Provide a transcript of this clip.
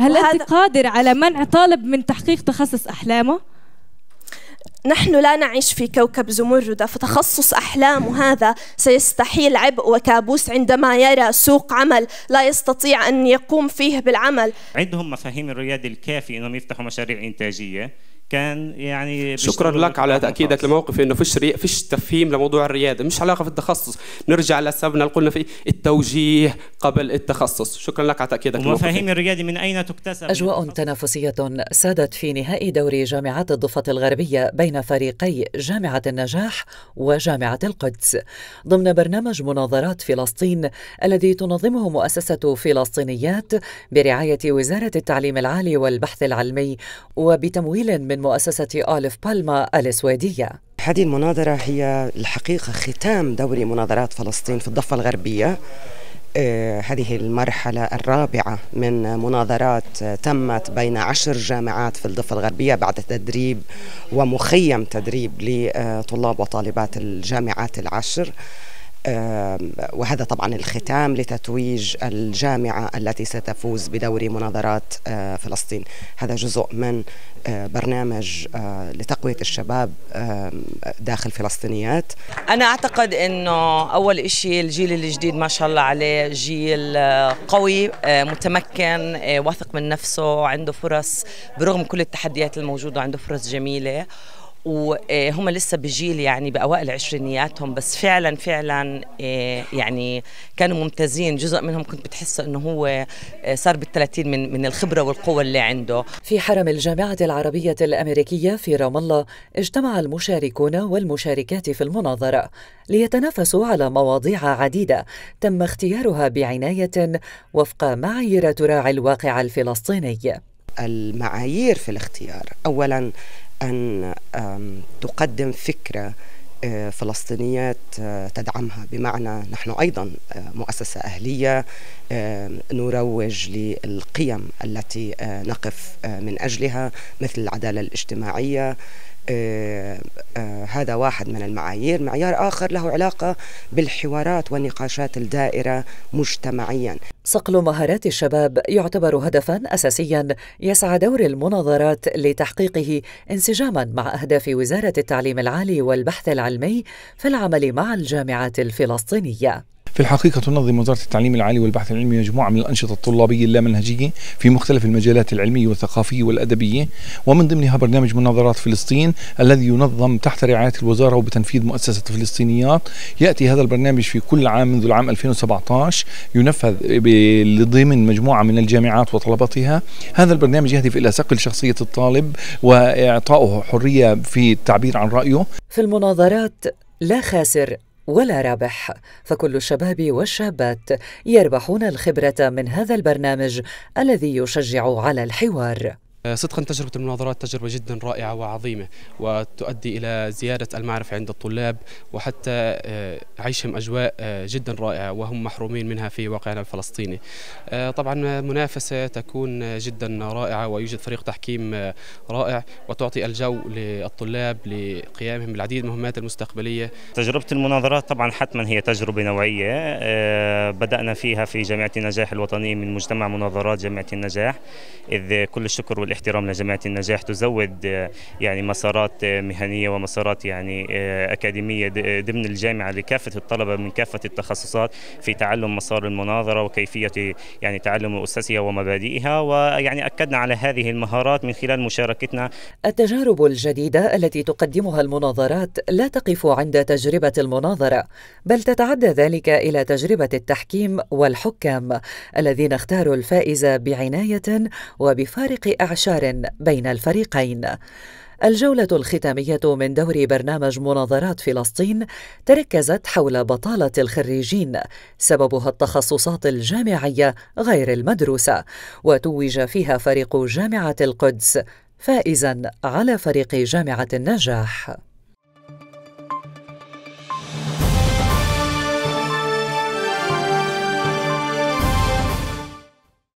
هل أنت قادر على منع طالب من تحقيق تخصص أحلامه؟ نحن لا نعيش في كوكب زمردة فتخصص أحلام هذا سيستحيل عبء وكابوس عندما يرى سوق عمل لا يستطيع أن يقوم فيه بالعمل عندهم مفاهيم الريادة الكافية أنهم يفتحوا مشاريع إنتاجية كان يعني شكرا لك على تاكيدك لموقف انه فيش ري... فيش تفهيم لموضوع الرياده مش علاقه في التخصص نرجع لسببنا اللي قلنا فيه التوجيه قبل التخصص شكرا لك على تاكيدك ومفاهيم الرياده من اين تكتسب اجواء تنافسيه سادت في نهائي دوري جامعات الضفه الغربيه بين فريقي جامعه النجاح وجامعه القدس ضمن برنامج مناظرات فلسطين الذي تنظمه مؤسسه فلسطينيات برعايه وزاره التعليم العالي والبحث العلمي وبتمويل من من مؤسسة ألف بالما السويدية هذه المناظرة هي الحقيقة ختام دوري مناظرات فلسطين في الضفة الغربية آه، هذه المرحلة الرابعة من مناظرات آه، تمت بين عشر جامعات في الضفة الغربية بعد تدريب ومخيم تدريب لطلاب وطالبات الجامعات العشر وهذا طبعا الختام لتتويج الجامعة التي ستفوز بدوري مناظرات فلسطين هذا جزء من برنامج لتقوية الشباب داخل فلسطينيات أنا أعتقد أنه أول شيء الجيل الجديد ما شاء الله عليه جيل قوي متمكن واثق من نفسه عنده فرص برغم كل التحديات الموجودة عنده فرص جميلة وهم لسه بجيل يعني باوائل عشرينياتهم بس فعلا فعلا آه، يعني كانوا ممتازين جزء منهم كنت بتحس انه هو آه، صار بالثلاثين من من الخبره والقوه اللي عنده في حرم الجامعه العربيه الامريكيه في رام الله اجتمع المشاركون والمشاركات في المناظره ليتنافسوا على مواضيع عديده تم اختيارها بعنايه وفق معايير تراعي الواقع الفلسطيني المعايير في الاختيار اولا أن تقدم فكرة آه، فلسطينيات آه، تدعمها بمعنى نحن أيضا آه، مؤسسة أهلية نروج للقيم التي نقف من أجلها مثل العدالة الاجتماعية هذا واحد من المعايير معيار آخر له علاقة بالحوارات والنقاشات الدائرة مجتمعيا صقل مهارات الشباب يعتبر هدفا اساسيا يسعى دور المناظرات لتحقيقه انسجاما مع اهداف وزاره التعليم العالي والبحث العلمي في العمل مع الجامعات الفلسطينيه في الحقيقة تنظم وزارة التعليم العالي والبحث العلمي مجموعة من الأنشطة الطلابية اللامنهجية في مختلف المجالات العلمية والثقافية والأدبية ومن ضمنها برنامج مناظرات فلسطين الذي ينظم تحت رعاية الوزارة وبتنفيذ مؤسسة فلسطينيات يأتي هذا البرنامج في كل عام منذ العام 2017 ينفذ ضمن مجموعة من الجامعات وطلبتها هذا البرنامج يهدف إلى صقل شخصية الطالب وإعطائه حرية في التعبير عن رأيه في المناظرات لا خاسر ولا رابح فكل الشباب والشابات يربحون الخبره من هذا البرنامج الذي يشجع على الحوار آه، صدقا تجربة المناظرات تجربة جدا رائعة وعظيمة وتؤدي إلى زيادة المعرفة عند الطلاب وحتى آه، عيشهم أجواء آه، جدا رائعة وهم محرومين منها في واقعنا الفلسطيني طبعا منافسة تكون جدا رائعة ويوجد فريق تحكيم رائع وتعطي الجو للطلاب لقيامهم بالعديد من المهمات المستقبلية تجربة المناظرات طبعا حتما هي تجربة نوعية بدأنا فيها في جامعة النجاح الوطنية من مجتمع مناظرات جامعة النجاح إذ كل الشكر والاحترام لجامعه النجاح تزود آه، يعني مسارات آه، مهنيه ومسارات يعني آه، اكاديميه ضمن الجامعه لكافه الطلبه من كافه التخصصات في تعلم مسار المناظره وكيفيه يعني تعلم اسسها ومبادئها ويعني اكدنا على هذه المهارات من خلال مشاركتنا التجارب الجديده التي تقدمها المناظرات لا تقف عند تجربه المناظره بل تتعدى ذلك الى تجربه التحكيم والحكام الذين اختاروا الفائز بعنايه وبفارق اعشاب مشار بين الفريقين الجولة الختامية من دور برنامج مناظرات فلسطين تركزت حول بطالة الخريجين سببها التخصصات الجامعية غير المدروسة وتوج فيها فريق جامعة القدس فائزا على فريق جامعة النجاح